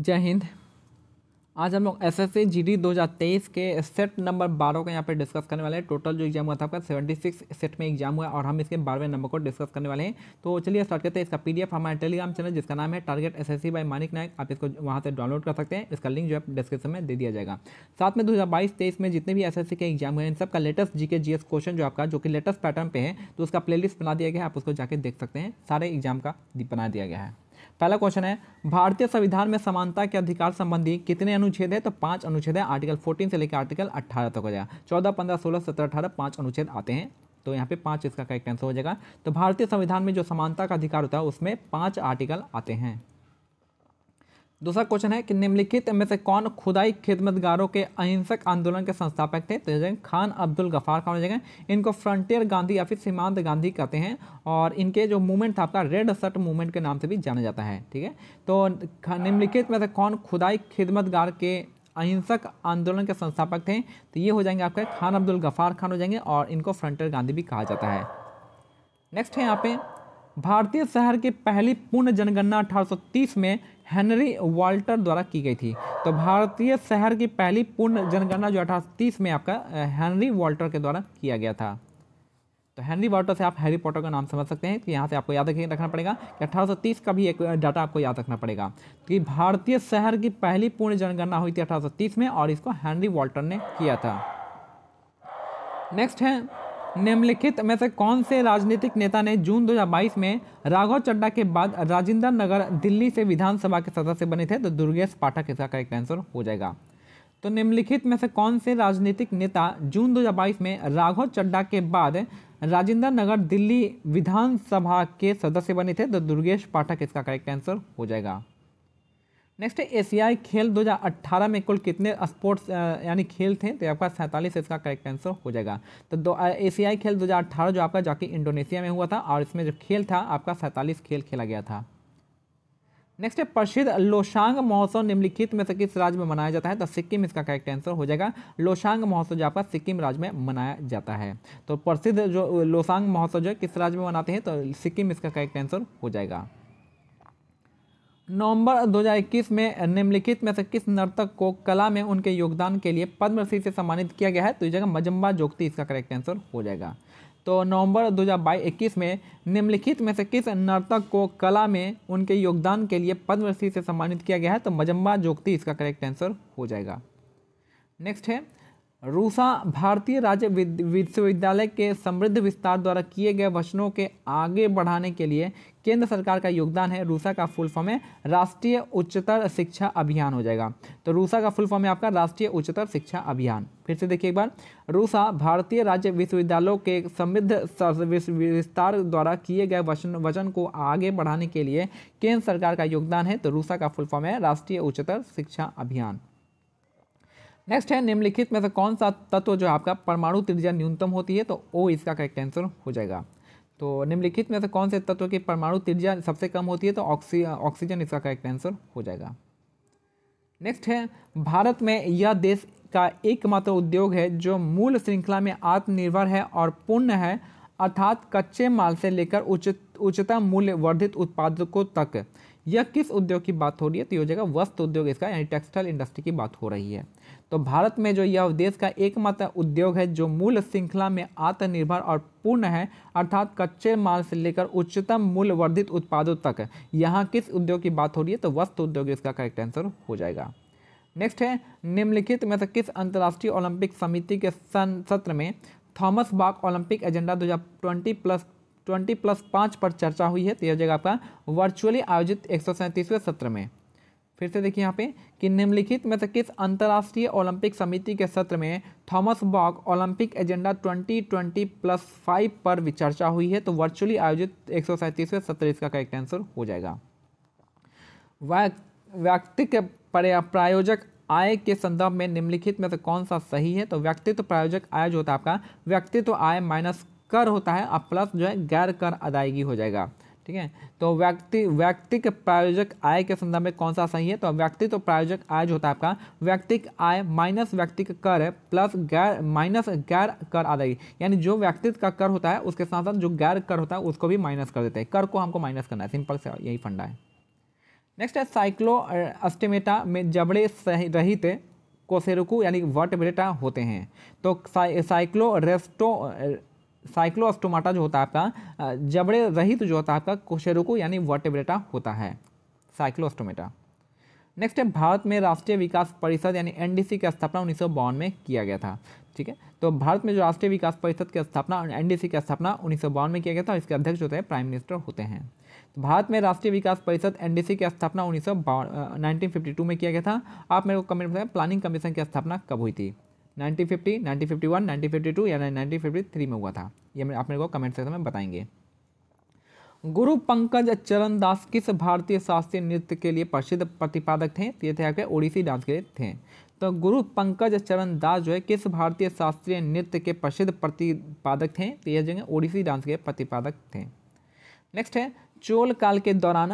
जय हिंद आज हम लोग S S C G D दो हज़ार तेईस के सेट नंबर बारह का यहाँ पर डिस्कस करने वाले हैं टोटल जो एग्जाम हुआ था आपका सेवेंटी सिक्स सेट में एग्जाम हुआ और हम इसके बारहवें नंबर को डिस्कस करने वाले हैं तो चलिए स्टार्ट करते हैं इसका पीडीएफ हमारे टेलीग्राम चैनल जिसका नाम है target S S C by Manik Nayak आप इसको वहाँ से डाउनलोड कर सकते हैं इसका लिंक जो है डिस्क्रिप्शन में दे दिया जाएगा साथ में दो हज़ार बाईस तेईस में जितने भी एस एस सी के एग्जाम हुए इन सबका लेटेस्ट जी के जी एस क्वेश्चन जो आपका जो कि लेटेस्ट पैटर्न पर है तो उसका प्ले लिस्ट बना दिया गया है आप उसको जाकर देख सकते हैं सारे एग्जाम का बना दिया गया है पहला क्वेश्चन है भारतीय संविधान में समानता के अधिकार संबंधी कितने अनुच्छेद है तो पांच अनुच्छेद है आर्टिकल 14 से लेकर आर्टिकल 18 तक हो जाएगा चौदह पंद्रह सोलह सत्रह अठारह पांच अनुच्छेद आते हैं तो यहाँ पे पांच इसका करेक्ट आंसर हो जाएगा तो भारतीय संविधान में जो समानता का अधिकार होता है उसमें पाँच आर्टिकल आते हैं दूसरा क्वेश्चन है कि निम्नलिखित में से कौन खुदाई खिदमतगारों के अहिंसक आंदोलन के संस्थापक थे तो जगह खान अब्दुल गफार खान जगह इनको फ्रंटियर गांधी या फिर सीमांत गांधी कहते हैं और इनके जो मूवमेंट था आपका रेड सर्ट मूवमेंट के नाम से भी जाना जाता है ठीक है तो निम्नलिखित में से कौन खुदाई खिदमतगार के अहिंसक आंदोलन के संस्थापक थे तो ये हो जाएंगे आपके खान अब्दुल गफार खान हो जाएंगे और इनको फ्रंटियर गांधी भी कहा जाता है नेक्स्ट है यहाँ पे भारतीय शहर की पहली पूर्ण जनगणना 1830 में हेनरी वाल्टर द्वारा की गई थी तो भारतीय शहर की पहली पूर्ण जनगणना जो 1830 में आपका हेनरी वाल्टर के द्वारा किया गया था तो हेनरी वाल्टर से आप हैरी पॉटर का नाम समझ सकते हैं कि तो यहाँ से आपको याद रखना पड़ेगा कि 1830 का भी एक डाटा आपको याद रखना पड़ेगा कि तो भारतीय शहर की पहली पूर्ण जनगणना हुई थी 1830 में और इसको हैनरी वाल्टर ने किया था नेक्स्ट है निम्नलिखित में से कौन से राजनीतिक नेता ने जून 2022 में राघव चड्डा के बाद राजेंद्र नगर दिल्ली से विधानसभा के सदस्य बने थे तो दुर्गेश पाठक इसका करेक्ट आंसर हो जाएगा तो निम्नलिखित में से कौन से राजनीतिक नेता जून 2022 में राघव चड्डा के बाद राजेंद्र नगर दिल्ली विधानसभा के सदस्य बने थे तो दुर्गेश पाठक इसका करेक्ट आंसर हो जाएगा नेक्स्ट है एशियाई खेल 2018 में कुल कितने स्पोर्ट्स यानी खेल थे तो आपका सैंतालीस इसका करेक्ट आंसर हो जाएगा तो दो एशियाई खेल 2018 जो आपका जाके इंडोनेशिया में हुआ था और इसमें जो खेल था आपका सैंतालीस खेल खेला गया था नेक्स्ट है प्रसिद्ध लोशांग महोत्सव निम्नलिखित में से किस राज्य में मनाया जाता है तो सिक्किम इसका करेक्ट आंसर हो जाएगा लोशांग महोत्सव जो आपका सिक्किम राज्य में मनाया जाता है तो प्रसिद्ध जो लोशांग महोत्सव जो है किस राज्य में मनाते हैं तो सिक्किम इसका करेक्ट आंसर हो जाएगा नवंबर 2021 में निम्नलिखित में से किस नर्तक को कला में उनके योगदान के लिए पद्मश्री से सम्मानित किया गया है तो इस जगह मजम्बा जोगती इसका करेक्ट आंसर हो जाएगा तो नवंबर 2021 में निम्नलिखित में से किस नर्तक को कला में उनके योगदान के लिए पद्मश्री से सम्मानित किया गया है तो मजम्बा जोगती इसका करेक्ट आंसर हो जाएगा नेक्स्ट है रूसा भारतीय राज्य विश्वविद्यालय के समृद्ध विस्तार द्वारा किए गए वचनों के आगे बढ़ाने के लिए केंद्र सरकार का योगदान है रूसा का फुल फॉर्म है राष्ट्रीय उच्चतर शिक्षा अभियान हो जाएगा तो रूसा का फुल फॉर्म है आपका राष्ट्रीय उच्चतर शिक्षा अभियान फिर से देखिए एक बार रूसा भारतीय राज्य विश्वविद्यालयों के समृद्ध विस्तार द्वारा किए गए वचन वचन को आगे बढ़ाने के लिए केंद्र सरकार का योगदान है तो रूसा का फुल फॉर्म है राष्ट्रीय उच्चतर शिक्षा अभियान नेक्स्ट है निम्नलिखित में से कौन सा तत्व जो आपका परमाणु त्रिज्या न्यूनतम होती है तो ओ इसका कैंसर हो जाएगा तो निम्नलिखित में से कौन से तत्व की परमाणु त्रिज्या सबसे कम होती है तो ऑक्सीजन इसका करेक्ट आंसर हो जाएगा नेक्स्ट है भारत में यह देश का एकमात्र उद्योग है जो मूल श्रृंखला में आत्मनिर्भर है और पूर्ण है अर्थात कच्चे माल से लेकर उच्च उच्चतम मूल्य वर्धित उत्पादकों तक यह किस उद्योग की बात हो रही है तो ये हो जाएगा वस्त्र उद्योग इसका यानी टेक्सटाइल इंडस्ट्री की बात हो रही है तो भारत में जो यह देश का एकमात्र उद्योग है जो मूल श्रृंखला में आत्मनिर्भर और पूर्ण है अर्थात कच्चे माल से लेकर उच्चतम मूल वर्धित उत्पादों तक यहाँ किस उद्योग की बात हो रही है तो वस्त्र उद्योग इसका करेक्ट आंसर हो जाएगा नेक्स्ट है निम्नलिखित में से किस अंतर्राष्ट्रीय ओलंपिक समिति के सन सत्र में थॉमस बाग ओलंपिक एजेंडा दो प्लस ट्वेंटी प्लस पाँच पर चर्चा हुई है तो यह जगह आपका वर्चुअली आयोजित एक सत्र में फिर से देखिए यहाँ पे कि निम्नलिखित में से किस अंतर्राष्ट्रीय ओलंपिक समिति के सत्र में Thomas Bach Olympic agenda 2020 plus five पर भी चर्चा हुई है तो वर्चुअली आयोजित एक सत्र इसका करेक्ट आंसर हो जाएगा व्यक्तित्व प्रायोजक आय के संदर्भ में निम्नलिखित में से कौन सा सही है तो व्यक्तित्व प्रायोजक आय जो होता है आपका व्यक्तित्व आय माइनस कर होता है और प्लस जो है गैर कर अदायगी हो जाएगा ठीक है तो व्यक्ति व्यक्तिक प्रायोजक आय के संदर्भ में कौन सा सही है तो व्यक्ति तो प्रायोजक आय जो होता है आपका व्यक्तिक आय माइनस व्यक्तिक कर है प्लस गैर माइनस गैर कर अदायगी यानी जो व्यक्तित्व का कर होता है उसके साथ साथ जो गैर कर होता है उसको भी माइनस कर देते हैं कर को हमको माइनस करना है सिंपल से यही फंडा है नेक्स्ट है साइक्लो एस्टिमेटा में जबड़े रहित कोसेरुकू यानी वर्टब्रेटा होते हैं तो साइक्लो रेस्टो साइक्लोअस्टोमाटा जो होता है आपका जबड़े रहित जो होता है आपका कोशेरुको यानी वर्टेब्रेटा होता है साइक्लोअस्टोमेटा नेक्स्ट है भारत में राष्ट्रीय विकास परिषद यानी एनडीसी की स्थापना उन्नीस में किया गया था ठीक है तो भारत में जो राष्ट्रीय विकास परिषद की स्थापना एनडीसी की स्थापना उन्नीस में किया गया था और इसके अध्यक्ष होते हैं प्राइम मिनिस्टर होते हैं तो भारत में राष्ट्रीय विकास परिषद एनडीसी की स्थापना उन्नीस सौ में किया गया था आप मेरे को कमेंट बताएं प्लानिंग कमीशन की स्थापना कब हुई थी 1950, 1951, 1952 या 1953 में हुआ था ये आप मेरे को कमेंट सेक्शन में बताएंगे गुरु पंकज चरण दास किस भारतीय शास्त्रीय नृत्य के लिए प्रसिद्ध प्रतिपादक थे तो ये थे आपके ओडिसी डांस के लिए थे तो गुरु पंकज चरण दास जो है किस भारतीय शास्त्रीय नृत्य के प्रसिद्ध प्रतिपादक थे तो यह जो है ओडिसी डांस के प्रतिपादक थे नेक्स्ट है चोल काल के दौरान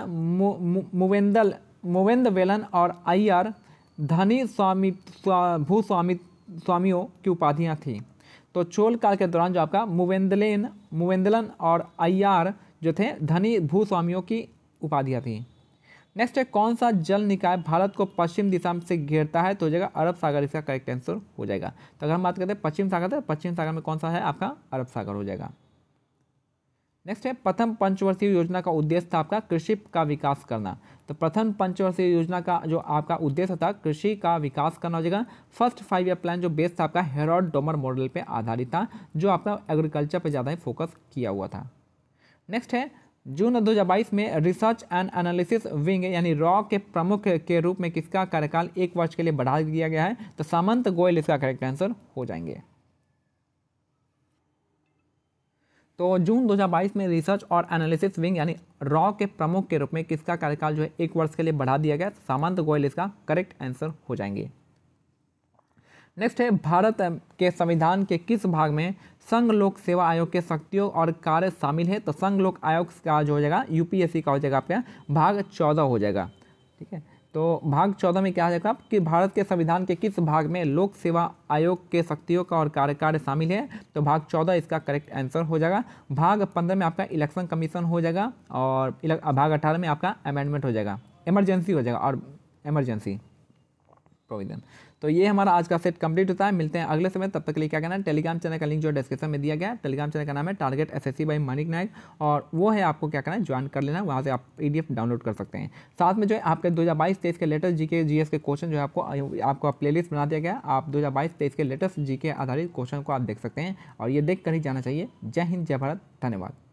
मुवेंदल मुवेंद वेलन और अय्यर धनी स्वामी स्वा, भूस्वामी स्वामियों की उपाधियाँ थीं तो चोल काल के दौरान जो आपका मुवेंदलेन मुवेंदलन और अय्यार जो थे धनी भूस्वामियों की उपाधियाँ थीं नेक्स्ट है कौन सा जल निकाय भारत को पश्चिम दिशा से घेरता है तो हो जाएगा अरब सागर इसका करेक्ट आंसर हो जाएगा तो अगर हम बात करते हैं पश्चिम सागर तो पश्चिम सागर में कौन सा है आपका अरब सागर हो जाएगा नेक्स्ट है प्रथम पंचवर्षीय योजना का उद्देश्य था आपका कृषि का विकास करना तो प्रथम पंचवर्षीय योजना का जो आपका उद्देश्य था कृषि का विकास करना हो जाएगा फर्स्ट फाइव ईयर प्लान जो बेस था आपका हेरॉड डोमर मॉडल पे आधारित था जो आपका एग्रीकल्चर पे ज़्यादा ही फोकस किया हुआ था नेक्स्ट है जून 2022 में रिसर्च एंड एनालिसिस विंग यानी रॉ के प्रमुख के रूप में किसका कार्यकाल एक वर्ष के लिए बढ़ा दिया गया है तो सामंत गोयल इसका करेक्ट आंसर हो जाएंगे तो जून 2022 में रिसर्च और एनालिसिस विंग यानी रॉ के प्रमुख के रूप में किसका कार्यकाल जो है एक वर्ष के लिए बढ़ा दिया गया सामंत गोयल इसका करेक्ट आंसर हो जाएंगे नेक्स्ट है भारत के संविधान के किस भाग में संघ लोक सेवा आयोग के शक्तियों और कार्य शामिल है तो संघ लोक आयोग का जो हो जाएगा यूपीएससी का हो जाएगा आपका भाग चौदह हो जाएगा ठीक है तो भाग चौदह में क्या आ जाएगा कि भारत के संविधान के किस भाग में लोक सेवा आयोग के शक्तियों का और कार्यकार्य शामिल है तो भाग चौदह इसका करेक्ट आंसर हो जाएगा भाग पंद्रह में आपका इलेक्शन कमीशन हो जाएगा और भाग अठारह में आपका अमेंडमेंट हो जाएगा इमरजेंसी हो जाएगा और इमरजेंसी प्रोविज़न तो ये हमारा आज का सेट कंप्लीट होता है मिलते हैं अगले समय तब तक के लिए क्या करना है टेलीग्राम चैनल का लिंक जो डिस्क्रिप्शन में दिया गया है टेलीग्राम चैनल का नाम है target S S by Manik Nayak और वो है आपको क्या करना है ज्वाइन कर लेना वहाँ से आप पी डाउनलोड कर सकते हैं साथ में जो है आपके दो हज़ार बाईस तेईस के लेटेस्ट जी के जी एस के क्वेश्चन जो है आपको आपको प्ले लिस्ट बना दिया गया आप दो हज़ार बाईस तेईस के लेटेस्ट जी के आधारित क्वेश्चन को आप देख सकते हैं और ये देख कर ही जाना चाहिए जय हिंद जय भारत धन्यवाद